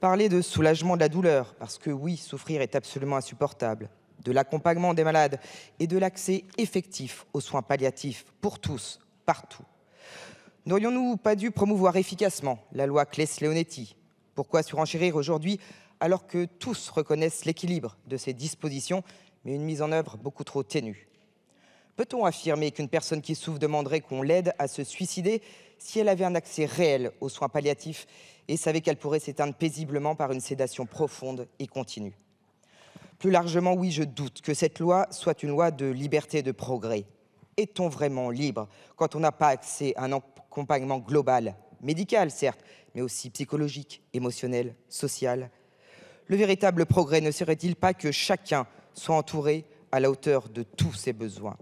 parler de soulagement de la douleur, parce que oui, souffrir est absolument insupportable, de l'accompagnement des malades et de l'accès effectif aux soins palliatifs pour tous, partout. N'aurions-nous pas dû promouvoir efficacement la loi Claes-Leonetti Pourquoi surenchérir aujourd'hui alors que tous reconnaissent l'équilibre de ces dispositions, mais une mise en œuvre beaucoup trop ténue Peut-on affirmer qu'une personne qui souffre demanderait qu'on l'aide à se suicider si elle avait un accès réel aux soins palliatifs et savait qu'elle pourrait s'éteindre paisiblement par une sédation profonde et continue Plus largement, oui, je doute que cette loi soit une loi de liberté et de progrès. Est-on vraiment libre quand on n'a pas accès à un accompagnement global, médical certes, mais aussi psychologique, émotionnel, social Le véritable progrès ne serait-il pas que chacun soit entouré à la hauteur de tous ses besoins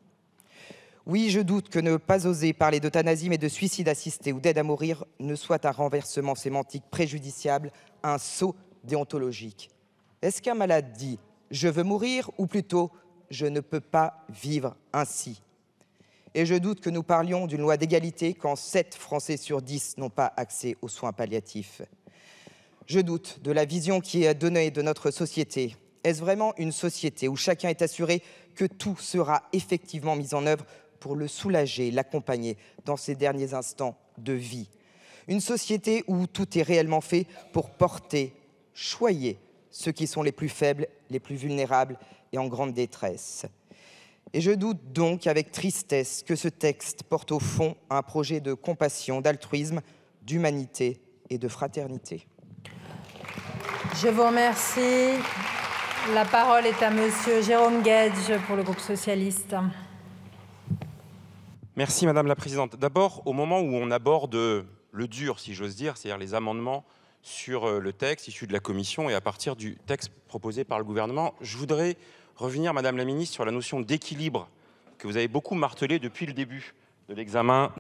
oui, je doute que ne pas oser parler d'euthanasie mais de suicide assisté ou d'aide à mourir ne soit un renversement sémantique préjudiciable, un saut déontologique. Est-ce qu'un malade dit je veux mourir ou plutôt je ne peux pas vivre ainsi Et je doute que nous parlions d'une loi d'égalité quand 7 Français sur 10 n'ont pas accès aux soins palliatifs. Je doute de la vision qui est donnée de notre société. Est-ce vraiment une société où chacun est assuré que tout sera effectivement mis en œuvre pour le soulager, l'accompagner dans ses derniers instants de vie. Une société où tout est réellement fait pour porter, choyer ceux qui sont les plus faibles, les plus vulnérables et en grande détresse. Et je doute donc avec tristesse que ce texte porte au fond un projet de compassion, d'altruisme, d'humanité et de fraternité. Je vous remercie. La parole est à Monsieur Jérôme Guedge pour le groupe socialiste. Merci Madame la Présidente. D'abord, au moment où on aborde le dur, si j'ose dire, c'est-à-dire les amendements sur euh, le texte issu de la Commission et à partir du texte proposé par le gouvernement, je voudrais revenir, Madame la Ministre, sur la notion d'équilibre que vous avez beaucoup martelé depuis le début de l'examen